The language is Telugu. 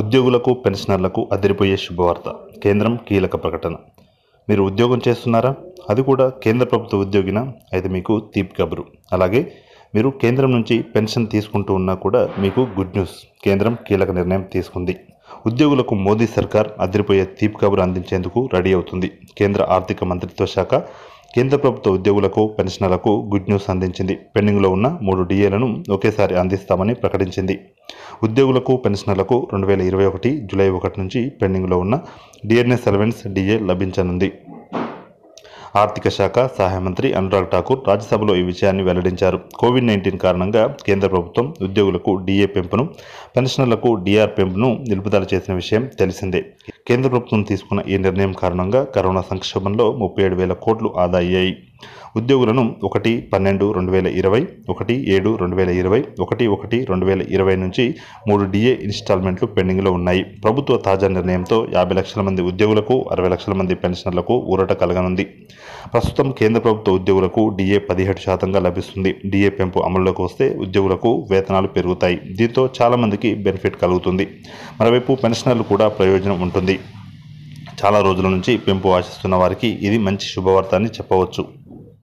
ఉద్యోగులకు పెన్షనర్లకు అదిరిపోయే శుభవార్త కేంద్రం కీలక ప్రకటన మీరు ఉద్యోగం చేస్తున్నారా అది కూడా కేంద్ర ప్రభుత్వ ఉద్యోగిన అయితే మీకు తీపి కబురు అలాగే మీరు కేంద్రం నుంచి పెన్షన్ తీసుకుంటూ ఉన్నా కూడా మీకు గుడ్ న్యూస్ కేంద్రం కీలక నిర్ణయం తీసుకుంది ఉద్యోగులకు మోదీ సర్కార్ అదిరిపోయే తీపి కబురు అందించేందుకు రెడీ అవుతుంది కేంద్ర ఆర్థిక మంత్రిత్వ శాఖ కేంద్ర ప్రభుత్వ ఉద్యోగులకు పెన్షనర్లకు గుడ్ న్యూస్ అందించింది పెండింగ్లో ఉన్న మూడు డిఏలను ఒకేసారి అందిస్తామని ప్రకటించింది ఉద్యోగులకు పెన్షనర్లకు రెండు వేల ఇరవై ఒకటి జూలై ఒకటి నుంచి పెండింగ్లో ఉన్న డిఎన్ఎస్ సర్వెన్స్ డిఏ లభించనుంది ఆర్థిక శాఖ సహాయ మంత్రి అనురాగ్ ఠాకూర్ రాజ్యసభలో ఈ విషయాన్ని వెల్లడించారు కోవిడ్ నైన్టీన్ కారణంగా కేంద్ర ప్రభుత్వం ఉద్యోగులకు డిఏ పెంపును పెన్షనర్లకు డిఆర్ పెంపును నిలుపుదల చేసిన విషయం తెలిసిందే కేంద్ర ప్రభుత్వం తీసుకున్న ఈ నిర్ణయం కారణంగా కరోనా సంక్షోభంలో ముప్పై ఏడు వేల కోట్లు ఆదా అయ్యాయి ఉద్యోగులను ఒకటి పన్నెండు రెండు వేల ఇరవై ఒకటి ఏడు రెండు వేల ఇరవై ఒకటి ఒకటి రెండు వేల ఇరవై నుంచి మూడు డిఏ ఇన్స్టాల్మెంట్లు పెండింగ్లో ఉన్నాయి ప్రభుత్వ తాజా నిర్ణయంతో యాభై లక్షల మంది ఉద్యోగులకు అరవై లక్షల మంది పెన్షనర్లకు ఊరట కలగనుంది ప్రస్తుతం కేంద్ర ప్రభుత్వ ఉద్యోగులకు డిఏ పదిహేడు శాతంగా లభిస్తుంది డిఏ పెంపు అమల్లోకి వస్తే ఉద్యోగులకు వేతనాలు పెరుగుతాయి దీంతో చాలామందికి బెనిఫిట్ కలుగుతుంది మరోవైపు పెన్షనర్లు కూడా ప్రయోజనం ఉంటుంది చాలా రోజుల నుంచి పెంపు ఆశిస్తున్న వారికి ఇది మంచి శుభవార్త అని చెప్పవచ్చు